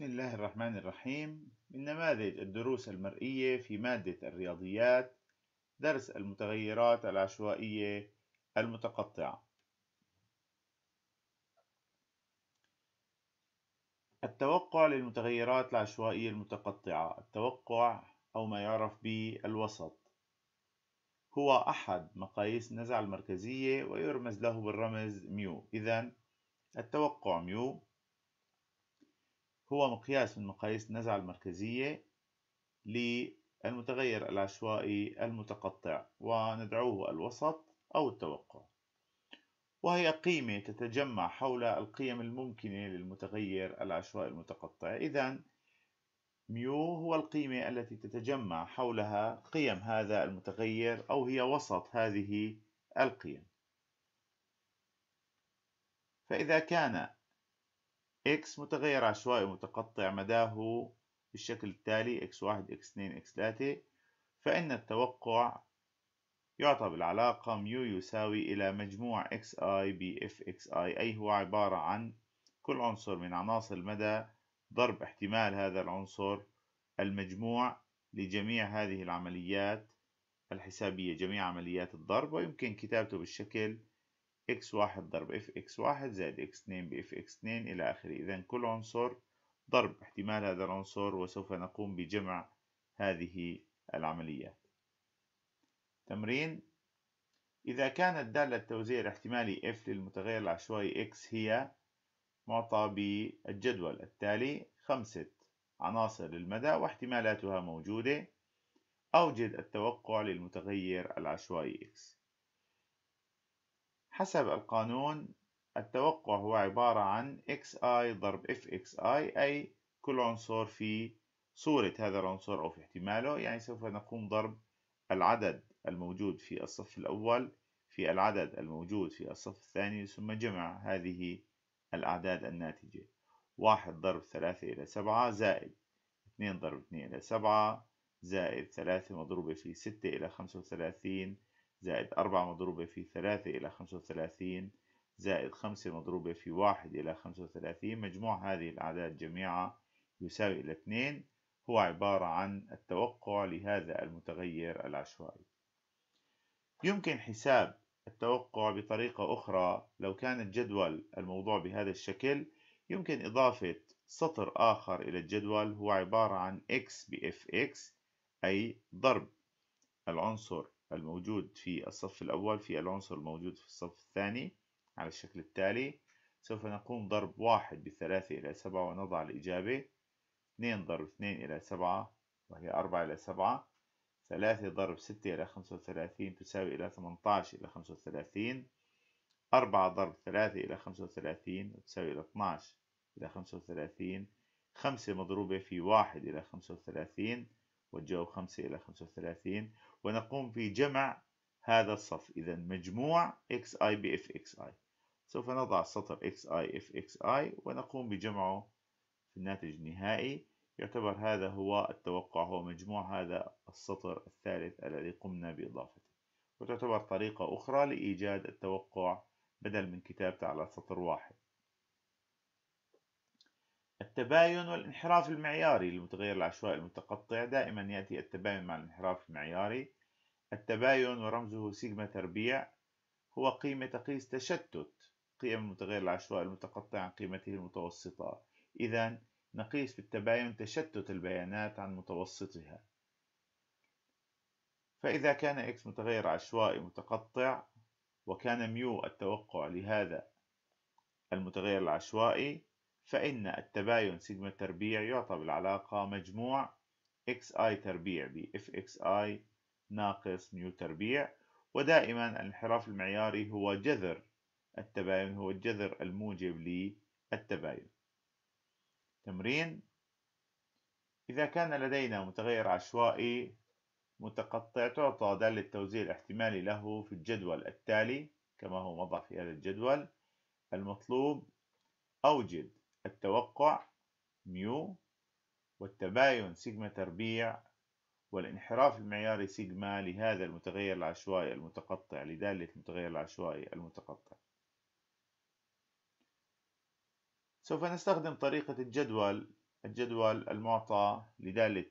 بسم الله الرحمن الرحيم من نماذج الدروس المرئية في مادة الرياضيات درس المتغيرات العشوائية المتقطعة التوقع للمتغيرات العشوائية المتقطعة التوقع أو ما يعرف بالوسط هو أحد مقاييس النزعة المركزية ويرمز له بالرمز ميو إذا التوقع ميو هو مقياس من مقاييس النزعة المركزية للمتغير العشوائي المتقطع وندعوه الوسط أو التوقع وهي قيمة تتجمع حول القيم الممكنة للمتغير العشوائي المتقطع إذا ميو هو القيمة التي تتجمع حولها قيم هذا المتغير أو هي وسط هذه القيم فإذا كان x متغير عشوائي متقطع مداه بالشكل التالي x1 x2 x3 فإن التوقع يعطى بالعلاقة ميو يساوي إلى مجموع xi ب fxi أي هو عبارة عن كل عنصر من عناصر المدى ضرب احتمال هذا العنصر المجموع لجميع هذه العمليات الحسابية جميع عمليات الضرب ويمكن كتابته بالشكل x واحد ضرب اف اكس واحد زائد اكس اتنين باف اكس إلى آخره إذا كل عنصر ضرب احتمال هذا العنصر وسوف نقوم بجمع هذه العمليات تمرين إذا كانت دالة توزيع الاحتمالي f للمتغير العشوائي x هي معطى بالجدول التالي خمسة عناصر للمدى واحتمالاتها موجودة أوجد التوقع للمتغير العشوائي x حسب القانون التوقع هو عبارة عن xi ضرب fxi أي كل عنصر في صورة هذا العنصر أو في احتماله يعني سوف نقوم ضرب العدد الموجود في الصف الأول في العدد الموجود في الصف الثاني ثم جمع هذه الأعداد الناتجة واحد ضرب ثلاثة إلى سبعة زائد اثنين ضرب اثنين إلى سبعة زائد ثلاثة مضروبة في ستة إلى خمسة وثلاثين زائد أربعة مضروبة في ثلاثة إلى خمسة وثلاثين زائد خمسة مضروبة في واحد إلى خمسة وثلاثين مجموع هذه الأعداد جميعها يساوي إلى اثنين هو عبارة عن التوقع لهذا المتغير العشوائي يمكن حساب التوقع بطريقة أخرى لو كان الجدول الموضوع بهذا الشكل يمكن إضافة سطر آخر إلى الجدول هو عبارة عن x بfx أي ضرب العنصر الموجود في الصف الأول في العنصر الموجود في الصف الثاني على الشكل التالي سوف نقوم ضرب واحد بثلاثة إلى سبعة ونضع الإجابة اثنين ضرب اثنين إلى سبعة وهي أربعة إلى سبعة ثلاثة ضرب ستة إلى خمسة وثلاثين تساوي إلى ثمنتاش إلى خمسة وثلاثين أربعة ضرب ثلاثة إلى خمسة وثلاثين تساوي إلى اثناش إلى خمسة وثلاثين خمسة مضروبة في واحد إلى خمسة وثلاثين والجواب 5 إلى 35 ونقوم بجمع هذا الصف إذا مجموع xi بFXI سوف نضع سطر xi FXI ونقوم بجمعه في الناتج النهائي يعتبر هذا هو التوقع هو مجموع هذا السطر الثالث الذي قمنا بإضافته وتعتبر طريقة أخرى لإيجاد التوقع بدل من كتابته على سطر واحد التباين والانحراف المعياري للمتغير العشوائي المتقطع دائما يأتي التباين مع الانحراف المعياري التباين ورمزه سيجما تربيع هو قيمة تقيس تشتت قيم المتغير العشوائي المتقطع عن قيمته المتوسطة إذا نقيس بالتباين تشتت البيانات عن متوسطها فإذا كان x متغير عشوائي متقطع وكان ميو التوقع لهذا المتغير العشوائي فإن التباين سيجما تربيع يعطى بالعلاقة مجموع xi تربيع ب fxi ناقص ميو تربيع ودائما الانحراف المعياري هو جذر التباين هو الجذر الموجب للتباين تمرين إذا كان لدينا متغير عشوائي متقطع تعطى دالة التوزيع الاحتمالي له في الجدول التالي كما هو موضح في هذا الجدول المطلوب أوجد التوقع ميو والتباين سيجما تربيع والانحراف المعياري سيجما لهذا المتغير العشوائي المتقطع لدالة المتغير العشوائي المتقطع سوف نستخدم طريقة الجدول الجدول المعطى لدالة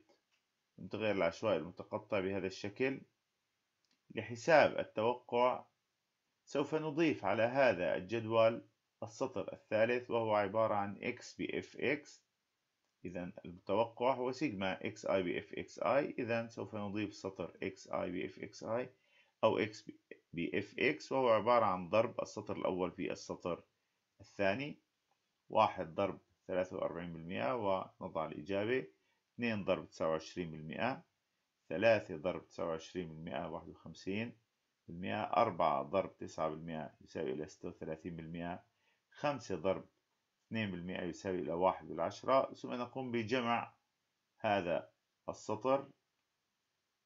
المتغير العشوائي المتقطع بهذا الشكل لحساب التوقع سوف نضيف على هذا الجدول السطر الثالث وهو عبارة عن x f x إذا المتوقع هو سيجما f x i إذا سوف نضيف سطر f x i أو x f x وهو عبارة عن ضرب السطر الأول في السطر الثاني واحد ضرب 43% ونضع الإجابة اثنين ضرب 29% ثلاثة ضرب 29% 51% أربعة ضرب 9% يساوي إلى 36% خمسة ضرب اثنين بالمئة يساوي إلى واحد بالعشرة ثم نقوم بجمع هذا السطر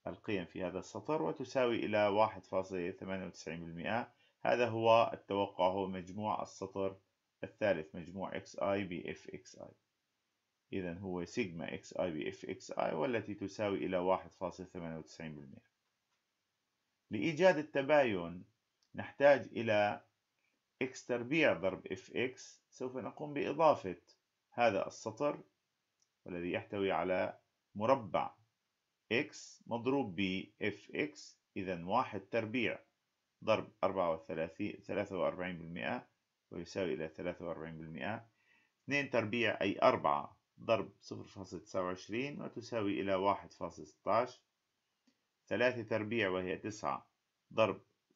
القيم في هذا السطر وتساوي إلى واحد فاصلة ثمانية وتسعين بالمئة هذا هو التوقع هو مجموع السطر الثالث مجموع xi بf xi إذا هو سيجما xi بf xi والتي تساوي إلى واحد فاصلة ثمانية وتسعين بالمئة لإيجاد التباين نحتاج إلى x تربيع ضرب fx سوف نقوم بإضافة هذا السطر والذي يحتوي على مربع x مضروب ب fx إذا واحد تربيع ضرب 34 43% ويساوي إلى 43% 2 تربيع أي 4 ضرب 0.29 وتساوي إلى 1.16 3 تربيع وهي 9 ضرب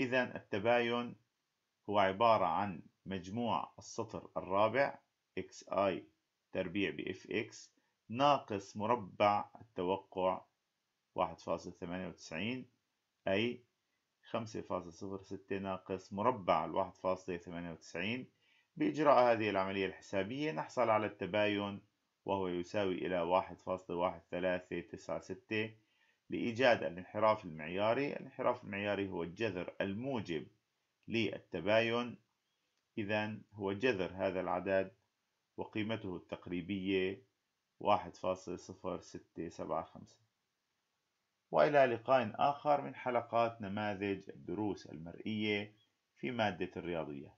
إذا التباين هو عبارة عن مجموع السطر الرابع xi تربيع ب fx ناقص مربع التوقع 1.98 أي 5.06 ناقص مربع ال 1.98 بإجراء هذه العملية الحسابية نحصل على التباين وهو يساوي إلى 1.1396 لإيجاد الانحراف المعياري الانحراف المعياري هو الجذر الموجب للتباين إذا هو جذر هذا العدد وقيمته التقريبية 1.0675 وإلى لقاء آخر من حلقات نماذج الدروس المرئية في مادة الرياضيات